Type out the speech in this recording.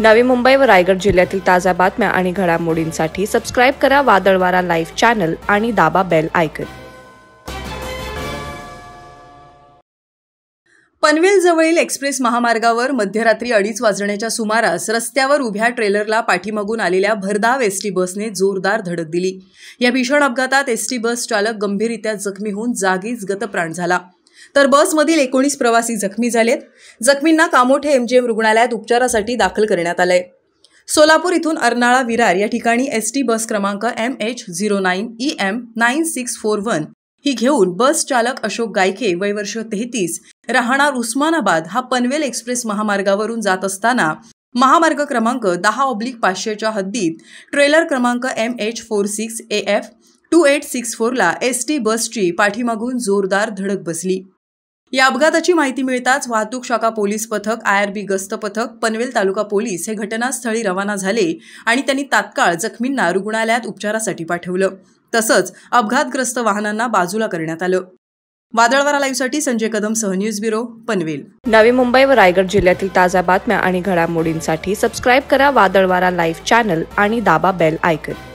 नवी मुंबई व रायगड जिल्ह्यातील ताज्या बातम्या आणि घडामोडींसाठी सबस्क्राईब करा वादळवारा लाईव्ह चॅनल आणि दाबा बेल आयकन पनवेल जवळील एक्सप्रेस महामार्गावर मध्यरात्री अडीच वाजण्याच्या सुमारास रस्त्यावर उभ्या ट्रेलरला पाठीमागून आलेल्या भरधाव एसटी बसने जोरदार धडक दिली या भीषण अपघातात एसटी बस चालक गंभीररित्या जखमी होऊन जागीच गतप्राण झाला तर बसमधील एकोणीस प्रवासी जखमी झालेत जखमींना कामोठे एमजीएम रुग्णालयात उपचारासाठी दाखल करण्यात आलंय सोलापूर इथून अर्नाळा विरार या ठिकाणी एस टी बस क्रमांक M H zero nine E M nine six four one ही घेऊन बस चालक अशोक गायके वय वर्ष तेहतीस राहणार उस्मानाबाद हा पनवेल एक्सप्रेस महामार्गावरून जात असताना महामार्ग क्रमांक दहा ऑब्लिक पाचशेच्या हद्दीत ट्रेलर क्रमांक M H four six A F two eight six फोरला एस टी बसची पाठीमागून जोरदार धडक बसली या अपघाताची माहिती मिळताच वाहतूक शाखा पोलीस पथक आय आर बी गस्त पथक पनवेल तालुका पोलीस हे घटनास्थळी रवाना झाले आणि त्यांनी तात्काळ जखमींना रुग्णालयात उपचारासाठी पाठवलं तसंच अपघातग्रस्त वाहनांना बाजूला करण्यात आलं वादळवारा लाईव्हसाठी संजय कदम सह न्यूज ब्युरो पनवेल नवी मुंबई व रायगड जिल्ह्यातील ताज्या बातम्या आणि घडामोडींसाठी सबस्क्राईब करा वादळवारा लाईव्ह चॅनल आणि दाबा बेल आयकन